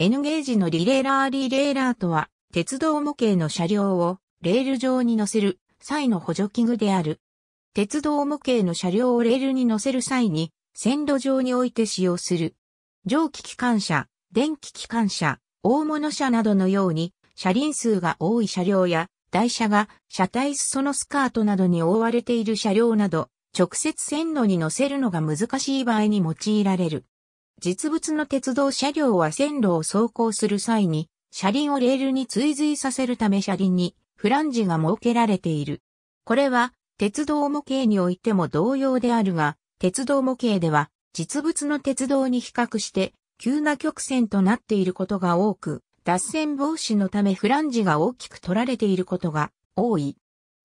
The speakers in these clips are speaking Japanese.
N ゲージのリレーラーリレーラーとは、鉄道模型の車両をレール上に乗せる際の補助器具である。鉄道模型の車両をレールに乗せる際に、線路上において使用する。蒸気機関車、電気機関車、大物車などのように、車輪数が多い車両や、台車が車体裾のスカートなどに覆われている車両など、直接線路に乗せるのが難しい場合に用いられる。実物の鉄道車両は線路を走行する際に、車輪をレールに追随させるため車輪にフランジが設けられている。これは鉄道模型においても同様であるが、鉄道模型では実物の鉄道に比較して急な曲線となっていることが多く、脱線防止のためフランジが大きく取られていることが多い。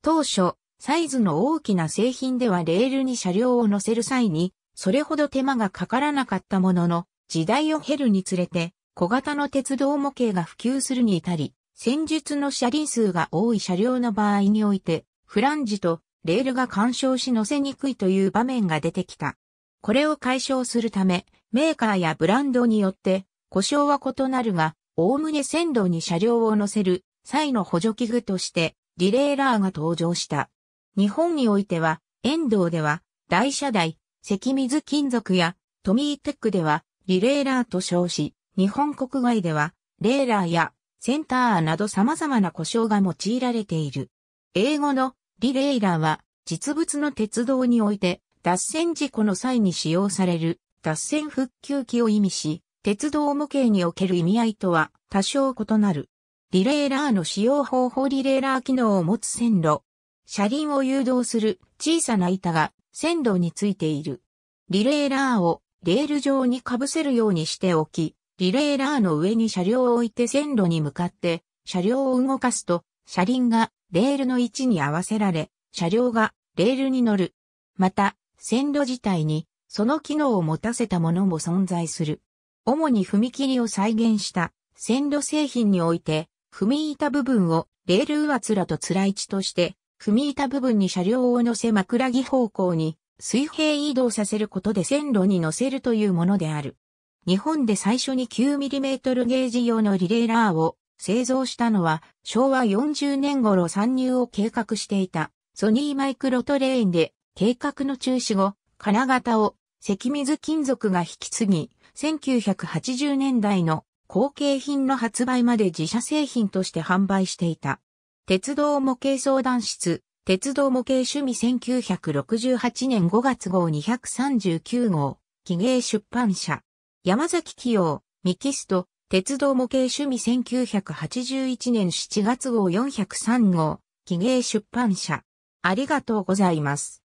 当初、サイズの大きな製品ではレールに車両を乗せる際にそれほど手間がかからなかったものの、時代を経るにつれて、小型の鉄道模型が普及するに至り、戦術の車輪数が多い車両の場合において、フランジとレールが干渉し乗せにくいという場面が出てきた。これを解消するため、メーカーやブランドによって、故障は異なるが、おおむね線路に車両を乗せる際の補助器具として、リレーラーが登場した。日本においては、遠藤では、台車台、関水金属やトミーテックではリレーラーと称し、日本国外ではレーラーやセンターなど様々な故障が用いられている。英語のリレーラーは実物の鉄道において脱線事故の際に使用される脱線復旧機を意味し、鉄道模型における意味合いとは多少異なる。リレーラーの使用方法リレーラー機能を持つ線路。車輪を誘導する小さな板が線路についている。リレーラーをレール上に被せるようにしておき、リレーラーの上に車両を置いて線路に向かって車両を動かすと、車輪がレールの位置に合わせられ、車両がレールに乗る。また、線路自体にその機能を持たせたものも存在する。主に踏切を再現した線路製品において、踏み板部分をレール上つらとつら位置として踏み板部分に車両を乗せ枕木方向に水平移動させることで線路に乗せるというものである。日本で最初に 9mm ゲージ用のリレーラーを製造したのは昭和40年頃参入を計画していたソニーマイクロトレインで計画の中止後、金型を石水金属が引き継ぎ、1980年代の後継品の発売まで自社製品として販売していた。鉄道模型相談室、鉄道模型趣味1968年5月号239号、記芸出版社。山崎清、ミキスト、鉄道模型趣味1981年7月号403号、記芸出版社。ありがとうございます。